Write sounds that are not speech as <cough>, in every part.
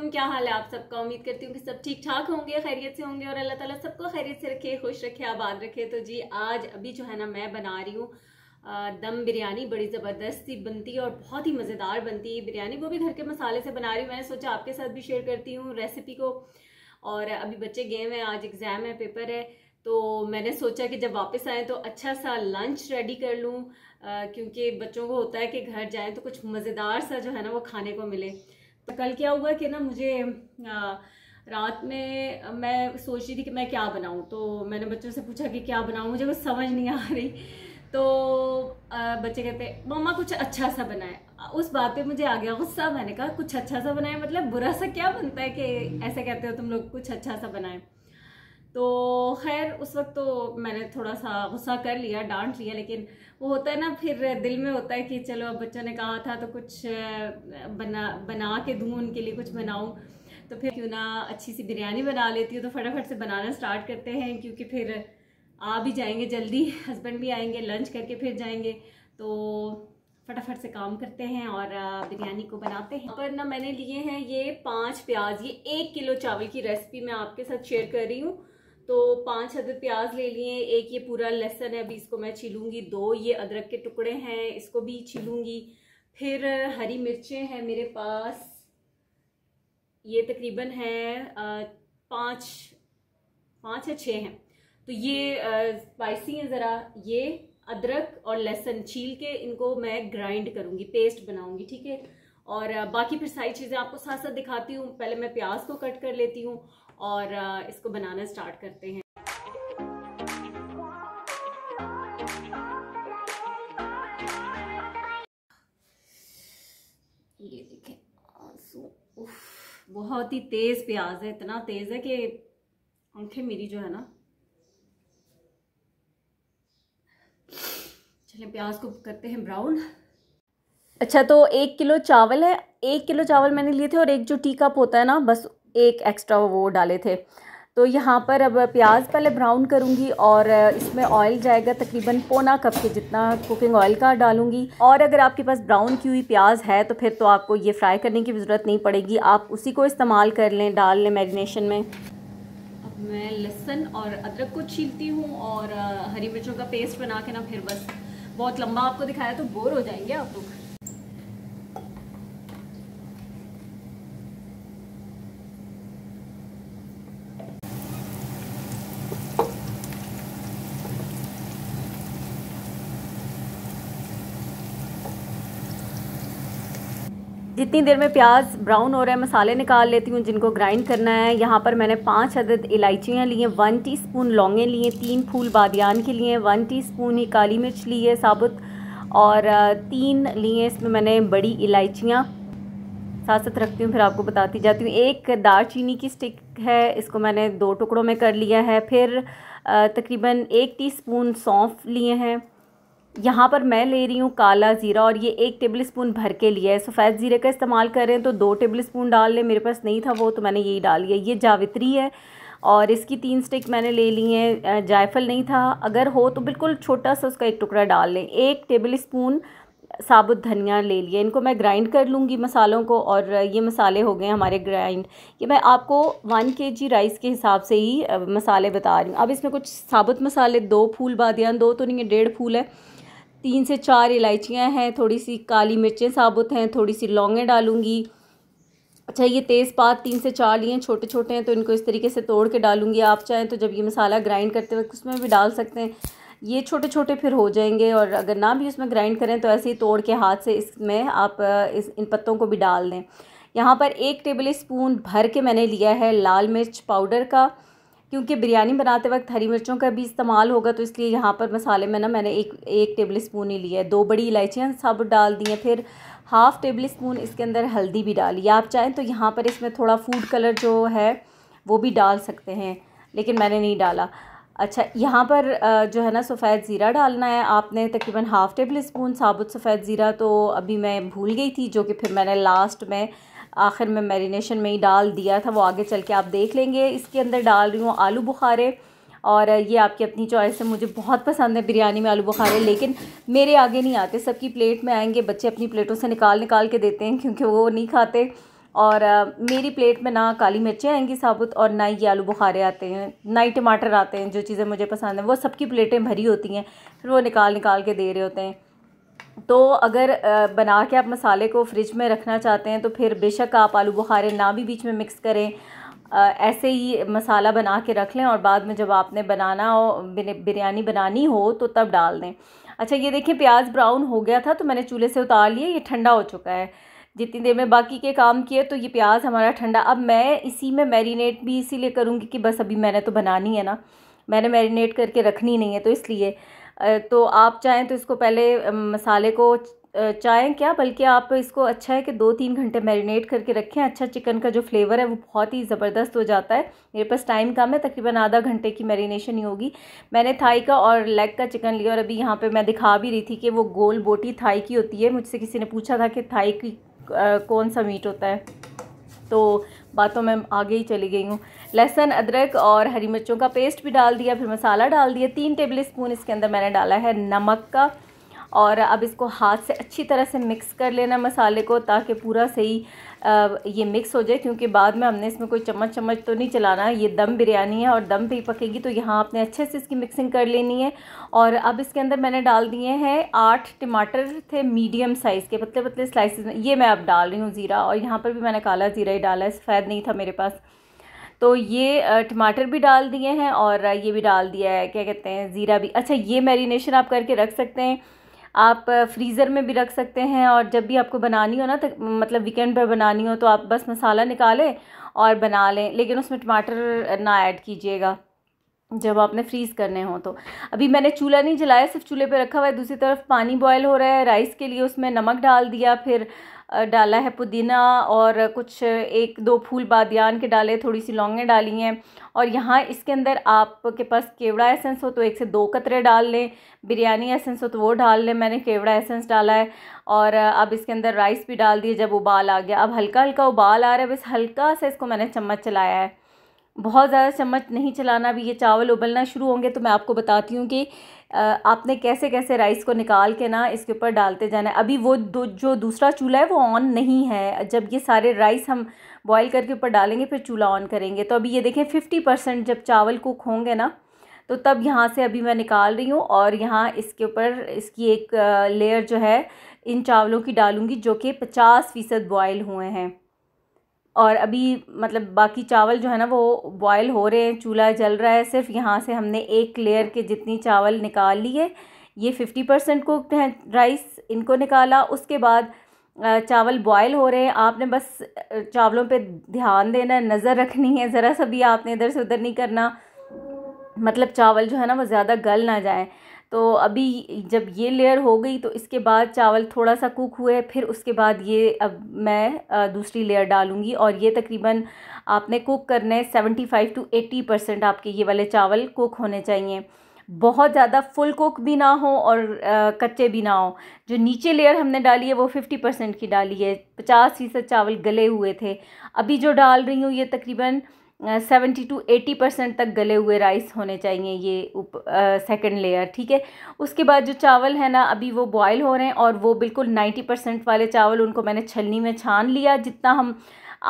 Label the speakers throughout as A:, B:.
A: वालेकुम क्या हाल है आप सबका उम्मीद करती हूँ कि सब ठीक ठाक होंगे खैरियत से होंगे और अल्लाह ताला सबको खैरियत से रखे खुश रखे आबाद रखे तो जी आज अभी जो है ना मैं बना रही हूँ दम बिरयानी बड़ी ज़बरदस्त सी बनती है और बहुत ही मज़ेदार बनती है बिरयानी वो भी घर के मसाले से बना रही हूँ मैंने सोचा आपके साथ भी शेयर करती हूँ रेसिपी को और अभी बच्चे गए हैं आज एग्ज़ाम है पेपर है तो मैंने सोचा कि जब वापस आए तो अच्छा सा लंच रेडी कर लूँ क्योंकि बच्चों को होता है कि घर जाएँ तो कुछ मज़ेदार सा जो है ना वो खाने को मिले तो कल क्या हुआ कि ना मुझे रात में मैं सोच रही थी कि मैं क्या बनाऊं तो मैंने बच्चों से पूछा कि क्या बनाऊं मुझे कुछ समझ नहीं आ रही तो बच्चे कहते मम्मा कुछ अच्छा सा बनाए उस बात पे मुझे आ गया गुस्सा मैंने कहा कुछ अच्छा सा बनाए मतलब बुरा सा क्या बनता है कि ऐसे कहते हो तुम लोग कुछ अच्छा सा बनाए तो खैर उस वक्त तो मैंने थोड़ा सा गुस्सा कर लिया डांट लिया लेकिन वो होता है ना फिर दिल में होता है कि चलो अब बच्चों ने कहा था तो कुछ बना बना के दूँ उनके लिए कुछ बनाऊँ तो फिर क्यों ना अच्छी सी बिरयानी बना लेती हूँ तो फटाफट से बनाना स्टार्ट करते हैं क्योंकि फिर आ भी जाएंगे जल्दी <laughs> हस्बैंड भी आएंगे लंच करके फिर जाएंगे तो फटाफट से काम करते हैं और बिरयानी को बनाते हैं पर ना मैंने लिए हैं ये पांच प्याज ये एक किलो चावल की रेसिपी मैं आपके साथ शेयर कर रही हूँ तो पांच अदर प्याज ले लिए एक ये पूरा लहसन है अभी इसको मैं छीलूँगी दो ये अदरक के टुकड़े हैं इसको भी छीलूँगी फिर हरी मिर्चें हैं मेरे पास ये तकरीबन है पाँच पाँच या छः हैं तो ये स्पाइसी हैं ज़रा ये अदरक और लहसुन छील के इनको मैं ग्राइंड करूँगी पेस्ट बनाऊँगी ठीक है और बाकी फिर सारी चीज़ें आपको साथ साथ दिखाती हूँ पहले मैं प्याज को कट कर लेती हूँ और इसको बनाना स्टार्ट करते हैं ये देखें आंसू बहुत ही तेज़ प्याज है इतना तेज़ है कि आंखें मेरी जो है ना चलें प्याज को करते हैं ब्राउन अच्छा तो एक किलो चावल है एक किलो चावल मैंने लिए थे और एक जो टी कप होता है ना बस एक एक्स्ट्रा वो डाले थे तो यहाँ पर अब प्याज पहले ब्राउन करूँगी और इसमें ऑयल जाएगा तकरीबन पौना कप के जितना कुकिंग ऑयल का डालूँगी और अगर आपके पास ब्राउन की हुई प्याज है तो फिर तो आपको ये फ्राई करने की ज़रूरत नहीं पड़ेगी आप उसी को इस्तेमाल कर लें डाल लें मैरिनेशन में अब मैं लहसुन और अदरक को छीलती हूँ और हरी मिर्चों का पेस्ट बना के ना फिर बस बहुत लंबा आपको दिखाया तो बोर हो जाएंगे आप लोग जितनी देर में प्याज ब्राउन हो रहा है मसाले निकाल लेती हूँ जिनको ग्राइंड करना है यहाँ पर मैंने पाँच अदद इलायचियाँ ली हैं वन स्पून लौंगे लिए तीन फूल बादियान के लिए वन टी स्पून ही काली मिर्च ली है साबुत और तीन लिए इसमें मैंने बड़ी इलायचियाँ साथ साथ रखती हूँ फिर आपको बताती जाती हूँ एक चीनी की स्टिक है इसको मैंने दो टुकड़ों में कर लिया है फिर तकरीबन एक टीस्पून सौंफ लिए हैं यहाँ पर मैं ले रही हूँ काला ज़ीरा और ये एक टेबल स्पून भर के लिया है सफ़ेद ज़ीरे का इस्तेमाल कर रहे हैं तो दो टेबल स्पून डाल लें मेरे पास नहीं था वो तो मैंने यही डाल लिया ये जावित्री है और इसकी तीन स्टिक मैंने ले ली हैं जायफल नहीं था अगर हो तो बिल्कुल छोटा सा उसका एक टुकड़ा डाल लें एक टेबल स्पून साबुत धनिया ले लिए इनको मैं ग्राइंड कर लूँगी मसालों को और ये मसाले हो गए हमारे ग्राइंड ये मैं आपको वन के जी राइस के हिसाब से ही मसाले बता रही हूँ अब इसमें कुछ साबुत मसाले दो फूल बादियान दो तो नहीं है डेढ़ फूल है तीन से चार इलायचियाँ हैं थोड़ी सी काली मिर्चें साबुत हैं थोड़ी सी लौंगें डालूँगी अच्छा ये तेज़पात तीन से चार लिए छोटे छोटे हैं तो इनको इस तरीके से तोड़ के डालूँगी आप चाहें तो जब ये मसाला ग्राइंड करते वक्त उसमें भी डाल सकते हैं ये छोटे छोटे फिर हो जाएंगे और अगर ना भी उसमें ग्राइंड करें तो ऐसे ही तोड़ के हाथ से इसमें आप इस इन पत्तों को भी डाल दें यहाँ पर एक टेबल स्पून भर के मैंने लिया है लाल मिर्च पाउडर का क्योंकि बिरयानी बनाते वक्त हरी मिर्चों का भी इस्तेमाल होगा तो इसलिए यहाँ पर मसाले में ना मैंने एक एक टेबल स्पून ही लिया है दो बड़ी इलायचियाँ सब डाल दी हैं फिर हाफ़ टेबल स्पून इसके अंदर हल्दी भी डाली आप चाहें तो यहाँ पर इसमें थोड़ा फूड कलर जो है वो भी डाल सकते हैं लेकिन मैंने नहीं डाला अच्छा यहाँ पर जो है ना सफ़ेद ज़ीरा डालना है आपने तकरीबन हाफ़ टेबल स्पून साबुत सफ़ेद ज़ीरा तो अभी मैं भूल गई थी जो कि फिर मैंने लास्ट में आखिर में मैरिनेशन में ही डाल दिया था वो आगे चल के आप देख लेंगे इसके अंदर डाल रही हूँ आलू बुखारे और ये आपकी अपनी चॉइस है मुझे बहुत पसंद है बिरयानी में आलू बुखारे लेकिन मेरे आगे नहीं आते सबकी प्लेट में आएंगे बच्चे अपनी प्लेटों से निकाल निकाल के देते हैं क्योंकि वो नहीं खाते और मेरी प्लेट में ना काली मिर्चें आएंगी साबुत और ना ही आलू बुखारे आते हैं ना ही टमाटर आते हैं जो चीज़ें मुझे पसंद हैं वो सबकी प्लेटें भरी होती हैं फिर वो निकाल निकाल के दे रहे होते हैं तो अगर बना के आप मसाले को फ्रिज में रखना चाहते हैं तो फिर बेशक आप आलू बुखारे ना भी बीच में मिक्स करें ऐसे ही मसाला बना के रख लें और बाद में जब आपने बनाना हो बिरयानी बनानी हो तो तब डाल दें अच्छा ये देखिए प्याज ब्राउन हो गया था तो मैंने चूल्हे से उतार लिया ये ठंडा हो चुका है जितनी देर में बाकी के काम किए तो ये प्याज हमारा ठंडा अब मैं इसी में मैरिनेट भी इसीलिए करूँगी कि बस अभी मैंने तो बनानी है ना मैंने मैरिनेट करके रखनी नहीं है तो इसलिए तो आप चाहें तो इसको पहले मसाले को चाहें क्या बल्कि आप इसको अच्छा है कि दो तीन घंटे मैरिनेट करके रखें अच्छा चिकन का जो फ्लेवर है वो बहुत ही ज़बरदस्त हो जाता है मेरे पास टाइम कम है तकरीबन आधा घंटे की मैरिनेशन ही होगी मैंने थाई का और लेग का चिकन लिया और अभी यहाँ पे मैं दिखा भी रही थी कि वो गोल बोटी थाई की होती है मुझसे किसी ने पूछा था कि थाई की आ, कौन सा मीट होता है तो बातों में आगे ही चली गई हूँ लहसुन अदरक और हरी मिर्चों का पेस्ट भी डाल दिया फिर मसाला डाल दिया तीन टेबल स्पून इसके अंदर मैंने डाला है नमक का और अब इसको हाथ से अच्छी तरह से मिक्स कर लेना मसाले को ताकि पूरा सही ये मिक्स हो जाए क्योंकि बाद में हमने इसमें कोई चम्मच चम्मच तो नहीं चलाना ये दम बिरयानी है और दम पे ही पकेगी तो यहाँ आपने अच्छे से इसकी मिक्सिंग कर लेनी है और अब इसके अंदर मैंने डाल दिए हैं आठ टमाटर थे मीडियम साइज़ के पतले पतले स्लाइसिस में ये मैं अब डाल रही हूँ ज़ीरा और यहाँ पर भी मैंने काला ज़ीरा ही डाला है सफ़ैद नहीं था मेरे पास तो ये टमाटर भी डाल दिए हैं और ये भी डाल दिया है क्या कहते हैं ज़ीरा भी अच्छा ये मैरिनेशन आप करके रख सकते हैं आप फ्रीज़र में भी रख सकते हैं और जब भी आपको बनानी हो ना तो मतलब वीकेंड पर बनानी हो तो आप बस मसाला निकालें और बना लें लेकिन उसमें टमाटर ना ऐड कीजिएगा जब आपने फ्रीज़ करने हो तो अभी मैंने चूल्हा नहीं जलाया सिर्फ चूल्हे पे रखा हुआ है दूसरी तरफ पानी बॉयल हो रहा है राइस के लिए उसमें नमक डाल दिया फिर डाला है पुदीना और कुछ एक दो फूल बादियान के डाले थोड़ी सी लौंगें डाली हैं और यहाँ इसके अंदर आपके पास केवड़ा एसेंस हो तो एक से दो कतरे डाल लें बिरयानी एसेंस हो तो वो डाल लें मैंने केवड़ा एसेंस डाला है और अब इसके अंदर राइस भी डाल दिए जब उबाल आ गया अब हल्का हल्का उबाल आ रहा है बस हल्का सा इसको मैंने चम्मच चलाया है बहुत ज़्यादा चम्मच नहीं चलाना अभी ये चावल उबलना शुरू होंगे तो मैं आपको बताती हूँ कि आपने कैसे कैसे राइस को निकाल के ना इसके ऊपर डालते जाना है अभी वो दो जो दूसरा चूल्हा है वो ऑन नहीं है जब ये सारे राइस हम बॉईल करके ऊपर डालेंगे फिर चूल्हा ऑन करेंगे तो अभी ये देखें फिफ्टी परसेंट जब चावल कुक होंगे ना तो तब यहाँ से अभी मैं निकाल रही हूँ और यहाँ इसके ऊपर इसकी एक लेयर जो है इन चावलों की डालूँगी जो कि पचास फ़ीसद बॉयल हुए हैं और अभी मतलब बाकी चावल जो है ना वो बॉयल हो रहे हैं चूल्हा जल रहा है सिर्फ यहाँ से हमने एक लेयर के जितनी चावल निकाल लिए ये फिफ्टी परसेंट कुकड हैं राइस इनको निकाला उसके बाद चावल बॉयल हो रहे हैं आपने बस चावलों पे ध्यान देना नज़र रखनी है ज़रा सा भी आपने इधर से उधर नहीं करना मतलब चावल जो है ना वो ज़्यादा गल ना जाए तो अभी जब ये लेयर हो गई तो इसके बाद चावल थोड़ा सा कुक हुए फिर उसके बाद ये अब मैं दूसरी लेयर डालूँगी और ये तकरीबन आपने कुक करने seventy five to eighty percent आपके ये वाले चावल कुक होने चाहिए बहुत ज़्यादा फुल कुक भी ना हो और आ, कच्चे भी ना हो जो नीचे लेयर हमने डाली है वो फिफ्टी परसेंट की डाली है पचास फीसद चावल गले हुए थे अभी जो डाल रही हूँ ये तकरीबन सेवेंटी टू एटी परसेंट तक गले हुए राइस होने चाहिए ये उप सेकेंड लेयर ठीक है उसके बाद जो चावल है ना अभी वो बॉयल हो रहे हैं और वो बिल्कुल नाइन्टी परसेंट वाले चावल उनको मैंने छलनी में छान लिया जितना हम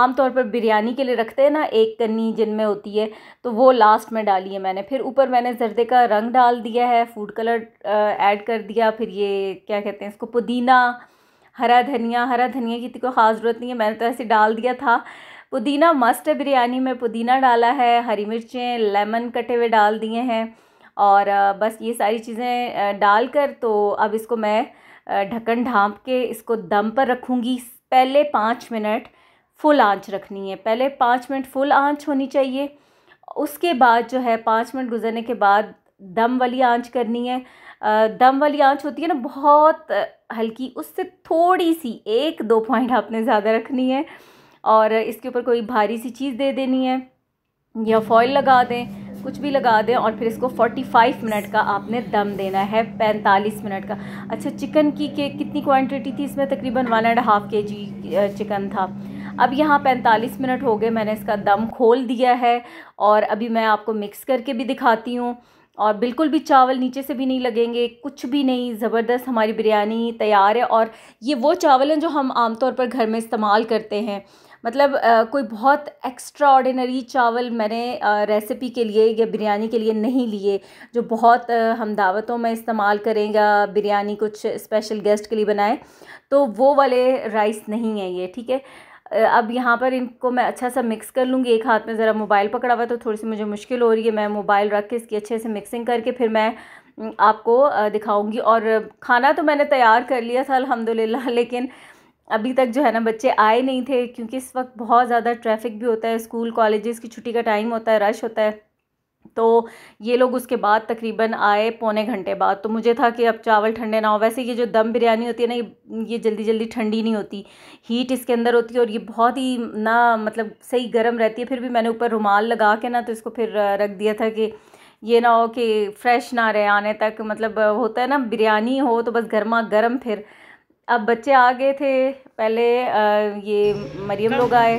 A: आम तौर पर बिरयानी के लिए रखते हैं ना एक कन्नी जिनमें होती है तो वो लास्ट में डाली है मैंने फिर ऊपर मैंने जर्दे का रंग डाल दिया है फूड कलर ऐड कर दिया फिर ये क्या कहते हैं इसको पुदीना हरा धनिया हरा धनिया की इतनी कोई ख़ास ज़रूरत नहीं है मैंने तो ऐसे डाल दिया था पुदीना मस्ट है बिरयानी में पुदीना डाला है हरी मिर्चें लेमन कटे हुए डाल दिए हैं और बस ये सारी चीज़ें डाल कर तो अब इसको मैं ढक्कन ढाँप के इसको दम पर रखूँगी पहले पाँच मिनट फुल आंच रखनी है पहले पाँच मिनट फुल आंच होनी चाहिए उसके बाद जो है पाँच मिनट गुजरने के बाद दम वाली आंच करनी है दम वाली आंच होती है ना बहुत हल्की उससे थोड़ी सी एक दो पॉइंट आपने ज़्यादा रखनी है और इसके ऊपर कोई भारी सी चीज़ दे देनी है या फॉइल लगा दें कुछ भी लगा दें और फिर इसको 45 मिनट का आपने दम देना है 45 मिनट का अच्छा चिकन की के कितनी क्वांटिटी थी इसमें तकरीबन वन एंड हाफ़ के जी चिकन था अब यहाँ 45 मिनट हो गए मैंने इसका दम खोल दिया है और अभी मैं आपको मिक्स करके भी दिखाती हूँ और बिल्कुल भी चावल नीचे से भी नहीं लगेंगे कुछ भी नहीं ज़बरदस्त हमारी बिरयानी तैयार है और ये वो चावल हैं जो हम आमतौर पर घर में इस्तेमाल करते हैं मतलब आ, कोई बहुत एक्स्ट्रा ऑर्डिनरी चावल मैंने रेसिपी के लिए या बिरयानी के लिए नहीं लिए जो बहुत आ, हम दावतों में इस्तेमाल करेंगे बिरयानी कुछ स्पेशल गेस्ट के लिए बनाएं तो वो वाले राइस नहीं है ये ठीक है अब यहाँ पर इनको मैं अच्छा सा मिक्स कर लूँगी एक हाथ में ज़रा मोबाइल पकड़ा हुआ तो थोड़ी सी मुझे मुश्किल हो रही है मैं मोबाइल रख के इसकी अच्छे से मिक्सिंग करके फिर मैं आपको दिखाऊंगी और खाना तो मैंने तैयार कर लिया था अलहमदिल्ला लेकिन अभी तक जो है ना बच्चे आए नहीं थे क्योंकि इस वक्त बहुत ज़्यादा ट्रैफिक भी होता है स्कूल कॉलेजेस की छुट्टी का टाइम होता है रश होता है तो ये लोग उसके बाद तकरीबन आए पौने घंटे बाद तो मुझे था कि अब चावल ठंडे ना हो वैसे ये जो दम बिरयानी होती है ना ये जल्दी जल्दी ठंडी नहीं होती हीट इसके अंदर होती है और ये बहुत ही ना मतलब सही गर्म रहती है फिर भी मैंने ऊपर रुमाल लगा के ना तो इसको फिर रख दिया था कि ये ना हो कि फ्रेश ना रहे आने तक मतलब होता है ना बिरयानी हो तो बस गर्मा गर्म फिर अब बच्चे आ गए थे पहले ये मरियम लोग आए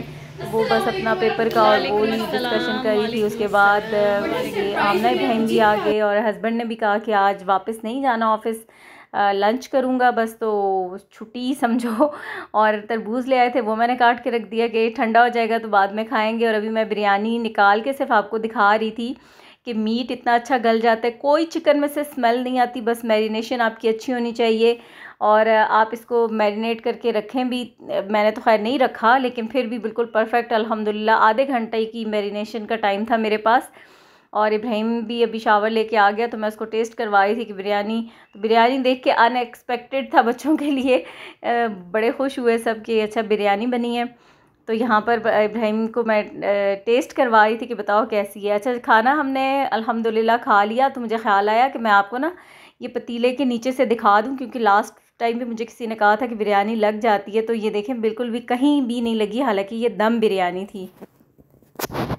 A: वो बस अपना पेपर का और वो ही डिस्कशन कर रही थी उसके बाद ये आमना बहन भी आ गए और हस्बैंड ने भी कहा कि आज वापस नहीं जाना ऑफिस लंच करूँगा बस तो छुट्टी समझो और तरबूज ले आए थे वो मैंने काट के रख दिया कि ठंडा हो जाएगा तो बाद में खाएंगे और अभी मैं बिरयानी निकाल के सिर्फ आपको दिखा रही थी कि मीट इतना अच्छा गल जाता है कोई चिकन में से स्मेल नहीं आती बस मैरिनेशन आपकी अच्छी होनी चाहिए और आप इसको मैरिनेट करके रखें भी मैंने तो खैर नहीं रखा लेकिन फिर भी बिल्कुल परफेक्ट अल्हम्दुलिल्लाह आधे घंटे की मैरिनेशन का टाइम था मेरे पास और इब्राहिम भी अभी शावर लेके आ गया तो मैं उसको टेस्ट करवा रही थी कि बिरयानी तो बिरयानी देख के अनएक्सपेक्टेड था बच्चों के लिए बड़े खुश हुए सब कि अच्छा बिरयानी बनी है तो यहाँ पर इब्राहिम को मैं टेस्ट करवा रही थी कि बताओ कैसी है अच्छा खाना हमने अल्हम्दुलिल्लाह खा लिया तो मुझे ख्याल आया कि मैं आपको ना ये पतीले के नीचे से दिखा दूँ क्योंकि लास्ट टाइम पे मुझे किसी ने कहा था कि बिरयानी लग जाती है तो ये देखें बिल्कुल भी कहीं भी नहीं लगी हालांकि ये दम बिरयानी थी